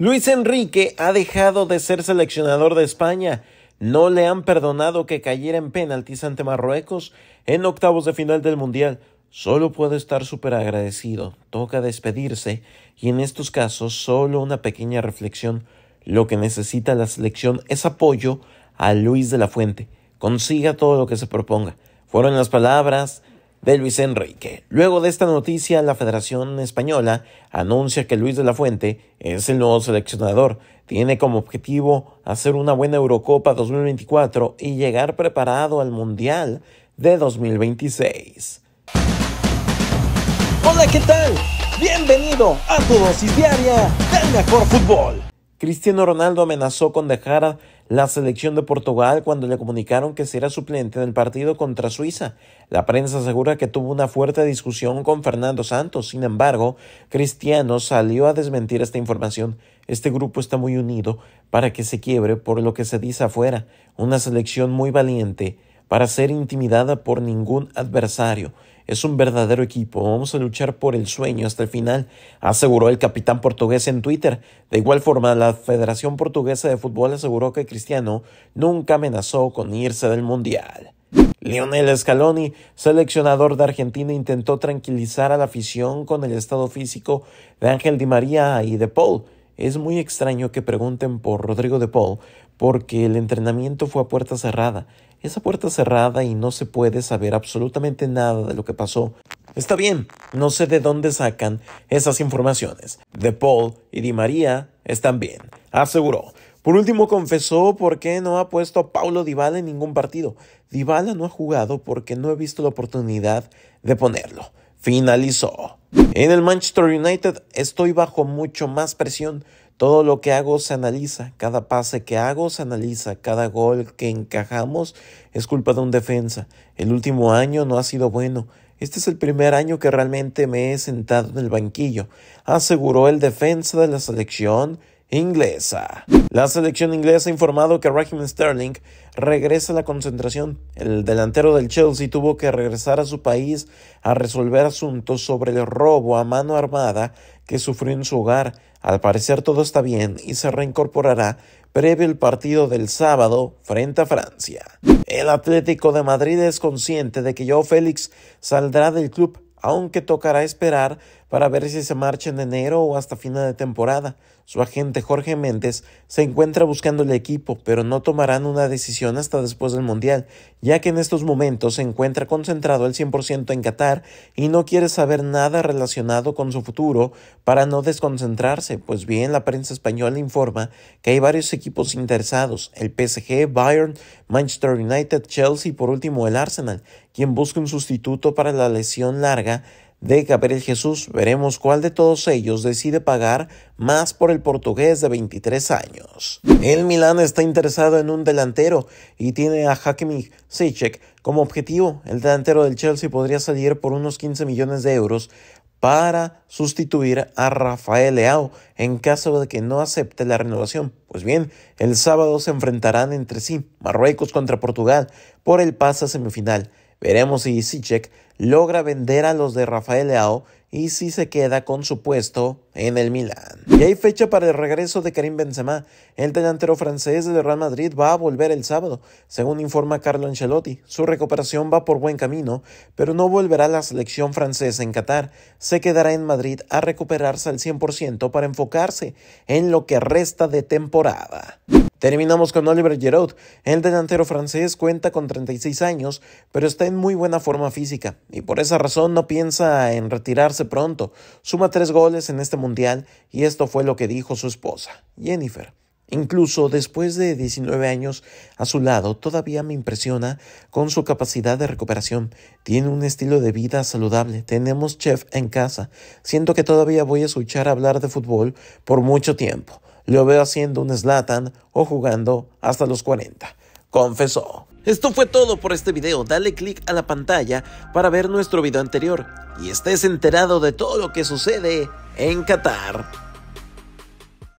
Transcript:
Luis Enrique ha dejado de ser seleccionador de España. No le han perdonado que cayera en penaltis ante Marruecos en octavos de final del Mundial. Solo puede estar súper agradecido. Toca despedirse y en estos casos solo una pequeña reflexión. Lo que necesita la selección es apoyo a Luis de la Fuente. Consiga todo lo que se proponga. Fueron las palabras de Luis Enrique. Luego de esta noticia, la Federación Española anuncia que Luis de la Fuente es el nuevo seleccionador. Tiene como objetivo hacer una buena Eurocopa 2024 y llegar preparado al Mundial de 2026. Hola, ¿qué tal? Bienvenido a tu dosis diaria del mejor fútbol. Cristiano Ronaldo amenazó con dejar la selección de Portugal cuando le comunicaron que será suplente del partido contra Suiza. La prensa asegura que tuvo una fuerte discusión con Fernando Santos. Sin embargo, Cristiano salió a desmentir esta información. Este grupo está muy unido para que se quiebre por lo que se dice afuera. Una selección muy valiente para ser intimidada por ningún adversario. Es un verdadero equipo. Vamos a luchar por el sueño hasta el final, aseguró el capitán portugués en Twitter. De igual forma, la Federación Portuguesa de Fútbol aseguró que Cristiano nunca amenazó con irse del Mundial. Lionel Scaloni, seleccionador de Argentina, intentó tranquilizar a la afición con el estado físico de Ángel Di María y de Paul. Es muy extraño que pregunten por Rodrigo de Paul porque el entrenamiento fue a puerta cerrada esa puerta cerrada y no se puede saber absolutamente nada de lo que pasó. Está bien, no sé de dónde sacan esas informaciones. De Paul y Di María están bien, aseguró. Por último, confesó por qué no ha puesto a Paulo Dybala en ningún partido. Dybala no ha jugado porque no he visto la oportunidad de ponerlo. Finalizó. En el Manchester United estoy bajo mucho más presión. Todo lo que hago se analiza, cada pase que hago se analiza, cada gol que encajamos es culpa de un defensa. El último año no ha sido bueno. Este es el primer año que realmente me he sentado en el banquillo, aseguró el defensa de la selección inglesa. La selección inglesa ha informado que Raheem Sterling regresa a la concentración. El delantero del Chelsea tuvo que regresar a su país a resolver asuntos sobre el robo a mano armada que sufrió en su hogar. Al parecer todo está bien y se reincorporará previo al partido del sábado frente a Francia. El Atlético de Madrid es consciente de que Joe Félix saldrá del club, aunque tocará esperar para ver si se marcha en enero o hasta final de temporada. Su agente Jorge Méndez se encuentra buscando el equipo, pero no tomarán una decisión hasta después del Mundial, ya que en estos momentos se encuentra concentrado al 100% en Qatar y no quiere saber nada relacionado con su futuro para no desconcentrarse, pues bien la prensa española informa que hay varios equipos interesados, el PSG, Bayern, Manchester United, Chelsea y por último el Arsenal, quien busca un sustituto para la lesión larga de Gabriel Jesús, veremos cuál de todos ellos decide pagar más por el portugués de 23 años. El Milan está interesado en un delantero y tiene a Hakimi Ziyech como objetivo. El delantero del Chelsea podría salir por unos 15 millones de euros para sustituir a Rafael Leao en caso de que no acepte la renovación. Pues bien, el sábado se enfrentarán entre sí Marruecos contra Portugal por el pase a semifinal. Veremos si Zizek logra vender a los de Rafael Leao y si se queda con su puesto en el Milán. Y hay fecha para el regreso de Karim Benzema. El delantero francés del Real Madrid va a volver el sábado, según informa Carlo Ancelotti. Su recuperación va por buen camino, pero no volverá a la selección francesa en Qatar. Se quedará en Madrid a recuperarse al 100% para enfocarse en lo que resta de temporada. Terminamos con Oliver Giroud. El delantero francés cuenta con 36 años, pero está en muy buena forma física y por esa razón no piensa en retirarse pronto. Suma tres goles en este mundial y esto fue lo que dijo su esposa, Jennifer. Incluso después de 19 años a su lado, todavía me impresiona con su capacidad de recuperación. Tiene un estilo de vida saludable. Tenemos chef en casa. Siento que todavía voy a escuchar hablar de fútbol por mucho tiempo. Lo veo haciendo un Slatan o jugando hasta los 40. Confesó. Esto fue todo por este video, dale click a la pantalla para ver nuestro video anterior y estés enterado de todo lo que sucede en Qatar.